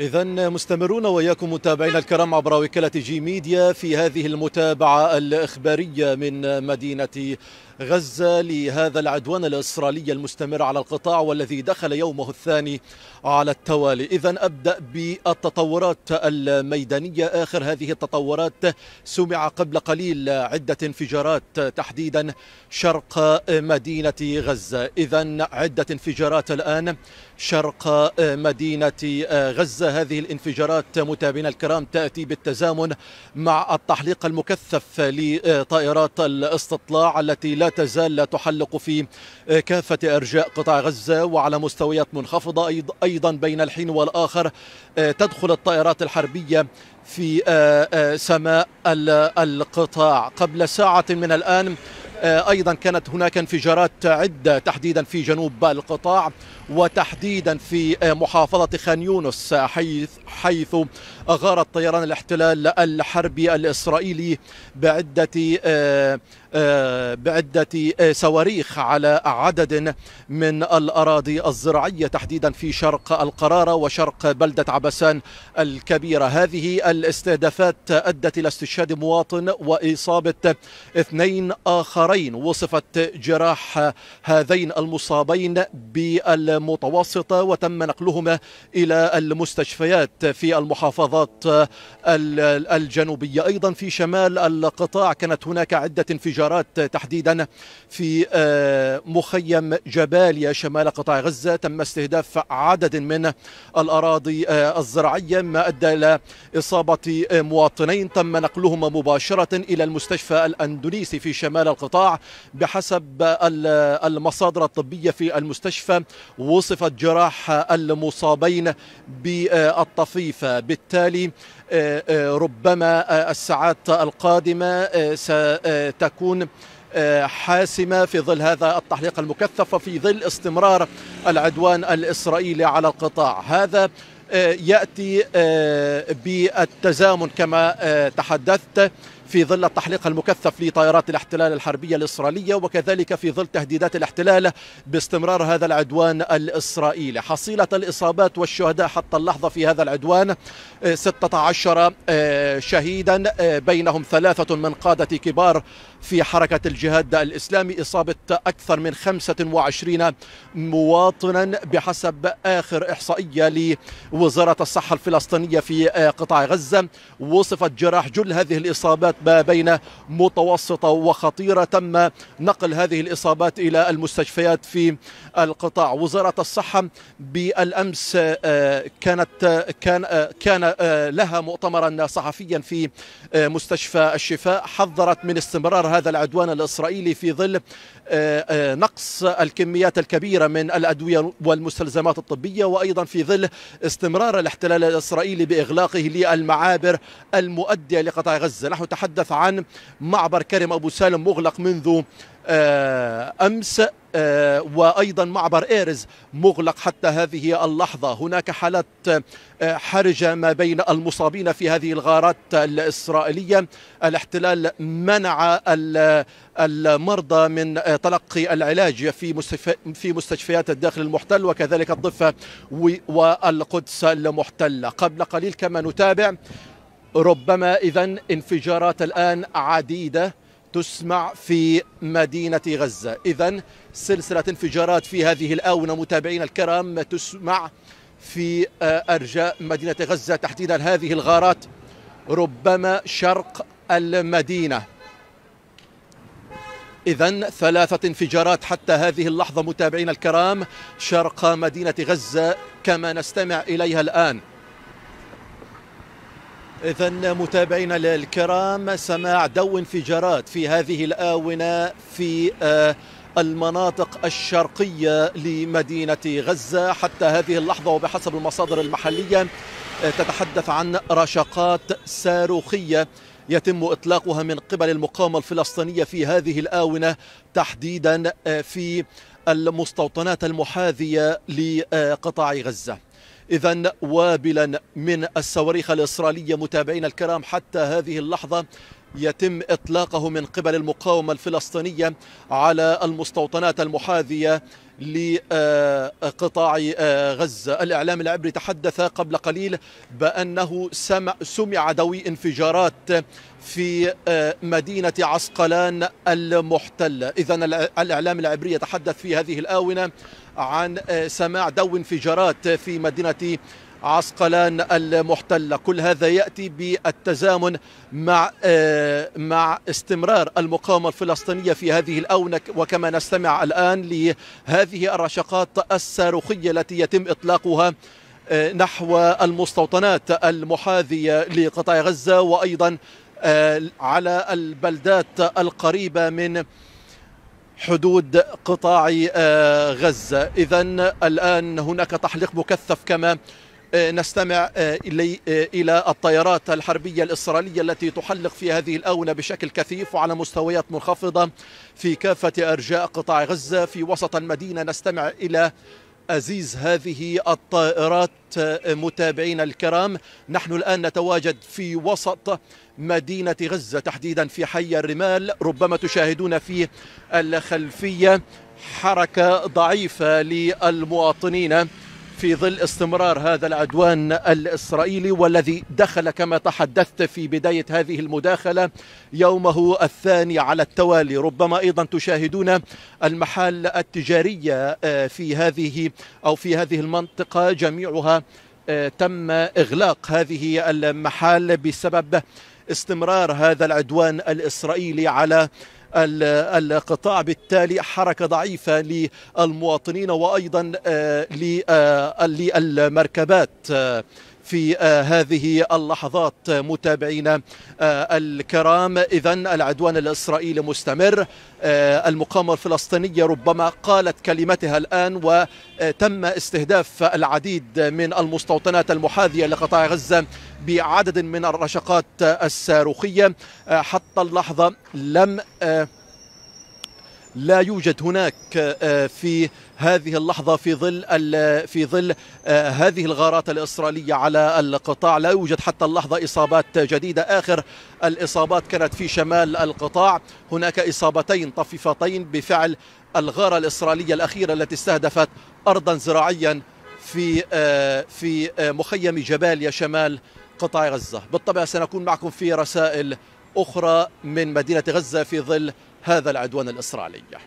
إذا مستمرون وياكم متابعينا الكرام عبر وكالة جي ميديا في هذه المتابعة الإخبارية من مدينة غزة لهذا العدوان الإسرائيلي المستمر على القطاع والذي دخل يومه الثاني على التوالي إذا أبدأ بالتطورات الميدانية آخر هذه التطورات سمع قبل قليل عدة انفجارات تحديدا شرق مدينة غزة إذا عدة انفجارات الآن شرق مدينة غزة هذه الانفجارات متابعينا الكرام تأتي بالتزامن مع التحليق المكثف لطائرات الاستطلاع التي لا لا تزال تحلق في آه، كافة أرجاء قطاع غزة وعلى مستويات منخفضة أيضا بين الحين والآخر آه، تدخل الطائرات الحربية في آه، سماء القطاع قبل ساعة من الآن ايضا كانت هناك انفجارات عده تحديدا في جنوب القطاع وتحديدا في محافظه خان يونس حيث حيث اغار الطيران الاحتلال الحربي الاسرائيلي بعده آه، بعدة آه، صواريخ على عدد من الأراضي الزراعية تحديدا في شرق القرارة وشرق بلدة عبسان الكبيرة هذه الاستهدافات أدت إلى استشهاد مواطن وإصابة اثنين آخرين وصفت جراح هذين المصابين بالمتوسطة وتم نقلهما إلى المستشفيات في المحافظات الجنوبية أيضا في شمال القطاع كانت هناك عدة انفجارات انفجارات تحديدا في آه، مخيم جباليا شمال قطاع غزة تم استهداف عدد من الأراضي آه، الزراعية ما أدى إلى إصابة آه، مواطنين تم نقلهما مباشرة إلى المستشفى الأندونيسي في شمال القطاع بحسب المصادر الطبية في المستشفى وصفت جراح المصابين بالطفيفة بالتالي آه، آه، ربما آه، الساعات القادمة ستكون حاسمة في ظل هذا التحليق المكثف وفي ظل استمرار العدوان الإسرائيلي على القطاع هذا ياتي بالتزامن كما تحدثت في ظل التحليق المكثف لطائرات الاحتلال الحربية الإسرائيلية وكذلك في ظل تهديدات الاحتلال باستمرار هذا العدوان الإسرائيلي حصيلة الإصابات والشهداء حتى اللحظة في هذا العدوان 16 آه، آه، شهيدا آه، بينهم ثلاثة من قادة كبار في حركة الجهاد الإسلامي إصابة أكثر من 25 مواطنا بحسب آخر إحصائية لوزارة الصحة الفلسطينية في قطاع غزة وصفت جراح جل هذه الإصابات ما بين متوسطة وخطيرة تم نقل هذه الإصابات إلى المستشفيات في القطاع وزارة الصحة بالأمس آه، كانت كان آه، كان آه، لها مؤتمرا صحفيا في مستشفى الشفاء حذرت من استمرار هذا العدوان الإسرائيلي في ظل نقص الكميات الكبيرة من الأدوية والمستلزمات الطبية وأيضا في ظل استمرار الاحتلال الإسرائيلي بإغلاقه للمعابر المؤدية لقطاع غزة نحن تحدث نتحدث عن معبر كرم أبو سالم مغلق منذ آه، أمس آه، وأيضا معبر إيرز مغلق حتى هذه اللحظة هناك حالات آه، حرجة ما بين المصابين في هذه الغارات الإسرائيلية الاحتلال منع المرضى من تلقي العلاج في في مستشفيات الداخل المحتل وكذلك الضفة والقدس المحتلة قبل قليل كما نتابع ربما إذا انفجارات الآن عديدة تسمع في مدينة غزة إذا سلسلة انفجارات في هذه الآونة متابعينا الكرام تسمع في آه، أرجاء مدينة غزة تحديدا هذه الغارات ربما شرق المدينة إذا ثلاثة انفجارات حتى هذه اللحظة متابعينا الكرام شرق مدينة غزة كما نستمع إليها الآن إذا متابعينا الكرام سماع دو انفجارات في هذه الآونة في آه، المناطق الشرقية لمدينة غزة حتى هذه اللحظة وبحسب المصادر المحلية آه، تتحدث عن رشقات صاروخية يتم إطلاقها من قبل المقاومة الفلسطينية في هذه الآونة تحديدا آه، في المستوطنات المحاذية لقطاع غزة إذا وابلا من الصواريخ الإسرائيلية متابعينا الكرام حتى هذه اللحظة يتم إطلاقه من قبل المقاومة الفلسطينية على المستوطنات المحاذية لقطاع آه، غزة الإعلام العبري تحدث قبل قليل بأنه سمع, سمع دوي انفجارات في آه، مدينة عسقلان المحتلة إذا الإعلام العبري يتحدث في هذه الآونة عن آه، سماع دو انفجارات في مدينة عسقلان المحتلة كل هذا يأتي بالتزامن مع آه، مع استمرار المقاومة الفلسطينية في هذه الأونة وكما نستمع الآن لهذه الرشقات الصاروخية التي يتم إطلاقها آه، نحو المستوطنات المحاذية لقطاع غزة وأيضا على البلدات القريبة من حدود قطاع آه، غزة إذا الآن هناك تحليق مكثف كما آه، نستمع آه، إلى الطيارات الحربية الإسرائيلية التي تحلق في هذه الآونة بشكل كثيف وعلى مستويات منخفضة في كافة أرجاء قطاع غزة في وسط المدينة نستمع إلى أزيز هذه الطائرات آه، متابعينا الكرام نحن الآن نتواجد في وسط مدينة غزة تحديدا في حي الرمال ربما تشاهدون في الخلفية حركة ضعيفة للمواطنين في ظل استمرار هذا العدوان الاسرائيلي والذي دخل كما تحدثت في بدايه هذه المداخله يومه الثاني على التوالي، ربما ايضا تشاهدون المحال التجاريه آه، في هذه او في هذه المنطقه جميعها آه، تم اغلاق هذه المحال بسبب استمرار هذا العدوان الاسرائيلي على القطاع بالتالي حركة ضعيفة للمواطنين وأيضا آه، آه، للمركبات في آه، هذه اللحظات متابعينا آه، الكرام إذا العدوان الإسرائيلي مستمر آه، المقاومة الفلسطينية ربما قالت كلمتها الآن وتم استهداف العديد من المستوطنات المحاذية لقطاع غزة بعدد من الرشقات الصاروخية حتى اللحظة لم لا يوجد هناك آه، في هذه اللحظه في ظل في ظل آه، هذه الغارات الاسرائيليه على القطاع لا يوجد حتى اللحظه اصابات جديده اخر الاصابات كانت في شمال القطاع هناك اصابتين طفيفتين بفعل الغاره الاسرائيليه الاخيره التي استهدفت ارضا زراعيا في آه، في مخيم جباليا شمال قطاع غزه بالطبع سنكون معكم في رسائل اخرى من مدينه غزه في ظل هذا العدوان الإسرائيلي